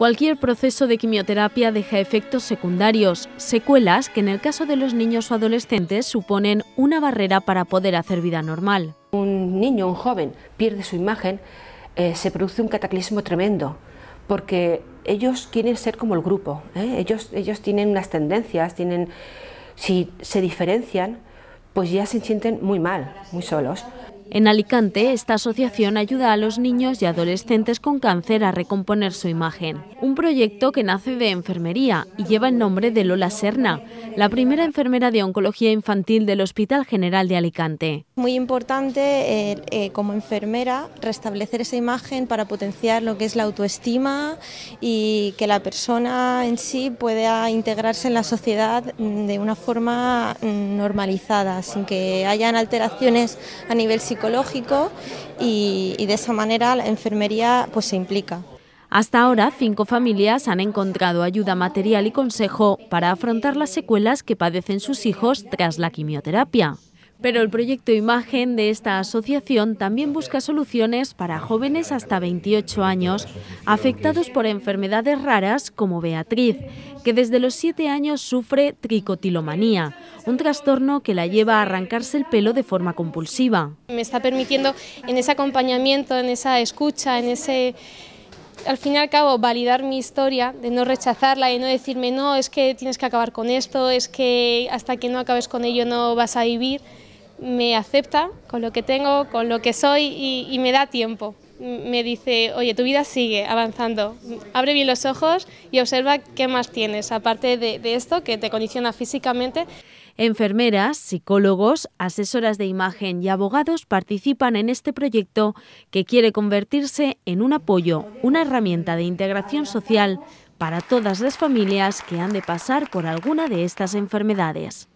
Cualquier proceso de quimioterapia deja efectos secundarios, secuelas que en el caso de los niños o adolescentes suponen una barrera para poder hacer vida normal. Un niño, un joven, pierde su imagen, eh, se produce un cataclismo tremendo, porque ellos quieren ser como el grupo, ¿eh? ellos, ellos tienen unas tendencias, tienen, si se diferencian, pues ya se sienten muy mal, muy solos. En Alicante, esta asociación ayuda a los niños y adolescentes con cáncer a recomponer su imagen. Un proyecto que nace de enfermería y lleva el nombre de Lola Serna, la primera enfermera de oncología infantil del Hospital General de Alicante. Muy importante eh, eh, como enfermera restablecer esa imagen para potenciar lo que es la autoestima y que la persona en sí pueda integrarse en la sociedad mm, de una forma mm, normalizada, sin que hayan alteraciones a nivel psicológico y, y de esa manera la enfermería pues se implica. Hasta ahora, cinco familias han encontrado ayuda material y consejo para afrontar las secuelas que padecen sus hijos tras la quimioterapia. Pero el proyecto Imagen de esta asociación también busca soluciones para jóvenes hasta 28 años afectados por enfermedades raras como Beatriz, que desde los 7 años sufre tricotilomanía, un trastorno que la lleva a arrancarse el pelo de forma compulsiva. Me está permitiendo en ese acompañamiento, en esa escucha, en ese al fin y al cabo validar mi historia, de no rechazarla, y no decirme no, es que tienes que acabar con esto, es que hasta que no acabes con ello no vas a vivir me acepta con lo que tengo, con lo que soy y, me da tiempo. Me dice, oye, tu vida sigue avanzando, abre bien los ojos y observa qué más tienes, aparte de esto que te condiciona físicamente. Enfermeras, psicólogos, asesoras de imagen y abogados participan en este proyecto que quiere convertirse en un apoyo, una herramienta de integración social para todas las familias que han de pasar por alguna de estas enfermedades.